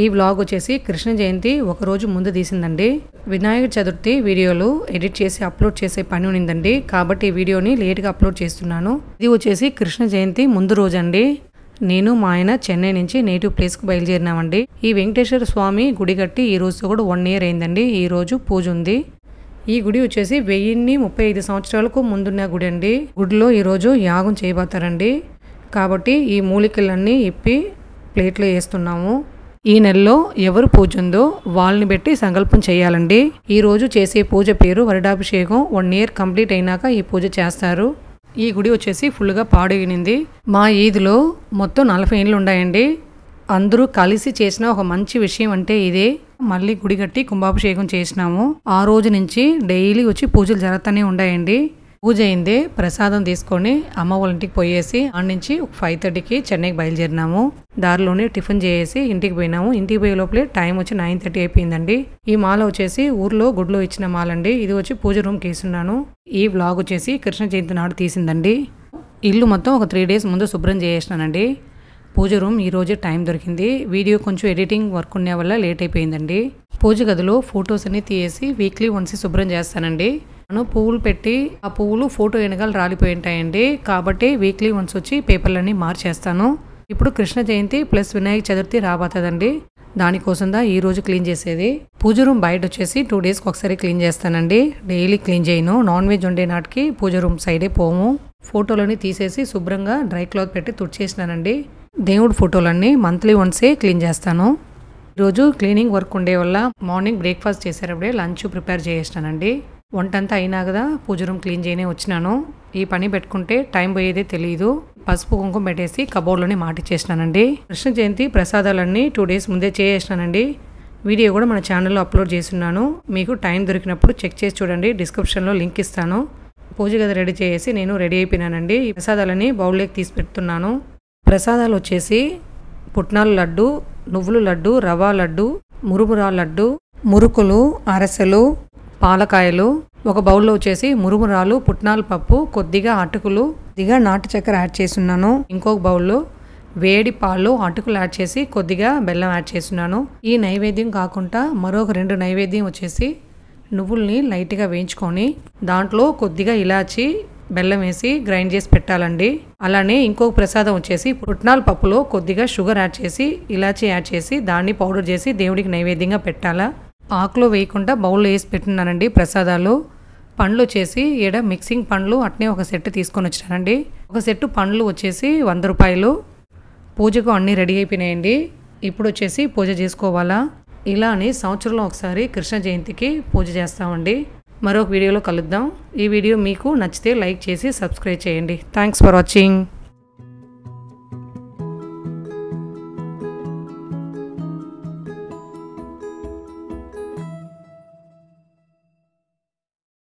ఈ వ్లాగ్ వచ్చేసి కృష్ణ జయంతి ఒక రోజు ముందు తీసిందండి వినాయక చతుర్థి వీడియోలు ఎడిట్ చేసి అప్లోడ్ చేసే పని ఉన్నిందండి కాబట్టి ఈ వీడియోని లేట్గా అప్లోడ్ చేస్తున్నాను ఇది వచ్చేసి కృష్ణ జయంతి ముందు రోజు అండి నేను మా ఆయన చెన్నై నుంచి నేటివ్ ప్లేస్కి బయలుదేరినామండి ఈ వెంకటేశ్వర స్వామి గుడి కట్టి ఈ రోజుతో కూడా వన్ ఇయర్ అయిందండి ఈ రోజు పూజ ఉంది ఈ గుడి వచ్చేసి వెయ్యిన్ని ముప్పై ఐదు సంవత్సరాలకు ముందున్న గుడి అండి గుడిలో ఈరోజు యాగం చేయబోతారండి కాబట్టి ఈ మూలికలన్నీ ఇప్పి ప్లేట్లో వేస్తున్నాము ఈ నెలలో ఎవరు పూజ ఉందో వాళ్ళని పెట్టి సంకల్పం చేయాలండి ఈ రోజు చేసే పూజ పేరు వరుడాభిషేకం వన్ ఇయర్ కంప్లీట్ అయినాక ఈ పూజ చేస్తారు ఈ గుడి వచ్చేసి ఫుల్గా పాడైనింది మా ఈదిలో మొత్తం నలభై ఏళ్ళు ఉన్నాయండి అందరూ కలిసి చేసిన ఒక మంచి విషయం అంటే ఇదే మళ్ళీ గుడి కట్టి కుంభాభిషేకం చేసినాము ఆ రోజు నుంచి డైలీ వచ్చి పూజలు జరుగుతూనే ఉన్నాయండి పూజ అయింది ప్రసాదం తీసుకొని అమ్మ వాళ్ళ ఇంటికి పోయేసి ఆడ నుంచి ఫైవ్ థర్టీకి చెన్నైకి బయలుదేరినాము దారిలోనే టిఫిన్ చేసి ఇంటికి పోయినాము ఇంటికి పోయే లోపలే టైం వచ్చి నైన్ థర్టీ అయిపోయిందండి ఈ మాల వచ్చేసి ఊర్లో గుడిలో ఇచ్చిన మాల అండి ఇది వచ్చి పూజ రూమ్కి కేసున్నాను ఈ వ్లాగ్ వచ్చేసి కృష్ణ జయంతి నాడు తీసిందండి ఇల్లు మొత్తం ఒక త్రీ డేస్ ముందు శుభ్రం చేసేసినానండి పూజ రూమ్ రోజే టైం దొరికింది వీడియో కొంచెం ఎడిటింగ్ వర్క్ ఉండే వల్ల లేట్ అయిపోయిందండి పూజ గదిలో ఫొటోస్ అన్ని తీసి వీక్లీ వన్స్ శుభ్రం చేస్తానండి మనం పువ్వులు పెట్టి ఆ పువ్వులు ఫోటో వెనకాల రాలిపోయి ఉంటాయండి కాబట్టి వీక్లీ వన్స్ వచ్చి పేపర్లన్నీ మార్చేస్తాను ఇప్పుడు కృష్ణ జయంతి ప్లస్ వినాయక చతుర్థి రాబోతుందండి దానికోసందా ఈరోజు క్లీన్ చేసేది పూజ రూమ్ బయట వచ్చేసి టూ డేస్కి ఒకసారి క్లీన్ చేస్తానండి డైలీ క్లీన్ చేయను నాన్ వెజ్ వండే నాటికి పూజ రూమ్ సైడే పోము ఫోటోలని తీసేసి శుభ్రంగా డ్రై క్లాత్ పెట్టి తుడిచేసినానండి దేవుడు ఫోటోలన్నీ మంత్లీ వన్సే క్లీన్ చేస్తాను ఈరోజు క్లీనింగ్ వర్క్ ఉండే వల్ల మార్నింగ్ బ్రేక్ఫాస్ట్ చేసేటప్పుడే లంచ్ ప్రిపేర్ చేసేసానండి వంటంతా అయినా కదా పూజ రూమ్ క్లీన్ చేయనే వచ్చినాను ఈ పని పెట్టుకుంటే టైం పోయేదే తెలియదు పసుపు కుంకుమ పెట్టేసి కబోర్డ్లోనే మాటిచ్చేసినానండి కృష్ణ జయంతి ప్రసాదాలన్నీ టూ డేస్ ముందే చేసేసినానండి వీడియో కూడా మన ఛానల్లో అప్లోడ్ ఉన్నాను మీకు టైం దొరికినప్పుడు చెక్ చేసి చూడండి డిస్క్రిప్షన్లో లింక్ ఇస్తాను పూజ గది రెడీ చేసి నేను రెడీ అయిపోయినానండి ఈ ప్రసాదాలన్నీ బౌల్లోకి తీసి పెడుతున్నాను ప్రసాదాలు వచ్చేసి పుట్నాల లడ్డు నువ్వులు లడ్డు రవా లడ్డు మురుమురా లడ్డు మురుకులు అరసెలు పాలకాయలు ఒక బౌల్లో వచ్చేసి మురుమురాలు పుట్నాల పప్పు కొద్దిగా అటుకులు కొద్దిగా నాటు చక్కెర యాడ్ ఉన్నాను ఇంకొక బౌల్లో వేడి పాలు అటుకులు యాడ్ చేసి కొద్దిగా బెల్లం యాడ్ చేస్తున్నాను ఈ నైవేద్యం కాకుండా మరొక రెండు నైవేద్యం వచ్చేసి నువ్వుల్ని లైట్గా వేయించుకొని దాంట్లో కొద్దిగా ఇలాచి బెల్లం వేసి గ్రైండ్ చేసి పెట్టాలండి అలానే ఇంకొక ప్రసాదం వచ్చేసి పుట్నాల పప్పులో కొద్దిగా షుగర్ యాడ్ చేసి ఇలాచి యాడ్ చేసి దాన్ని పౌడర్ చేసి దేవుడికి నైవేద్యంగా పెట్టాలా ఆకులో వేయకుండా బౌల్లో వేసి పెట్టున్నానండి ప్రసాదాలు పండ్లు వచ్చేసి ఈడ మిక్సింగ్ పండ్లు అట్నే ఒక సెట్ తీసుకొని వచ్చానండి ఒక సెట్టు పండ్లు వచ్చేసి వంద రూపాయలు పూజకు అన్నీ రెడీ అయిపోయినాయండి ఇప్పుడు వచ్చేసి పూజ చేసుకోవాలా ఇలా అని సంవత్సరంలో ఒకసారి కృష్ణ జయంతికి పూజ చేస్తామండి మరొక వీడియోలో కలుద్దాం ఈ వీడియో మీకు నచ్చితే లైక్ చేసి సబ్స్క్రైబ్ చేయండి థ్యాంక్స్ ఫర్ వాచింగ్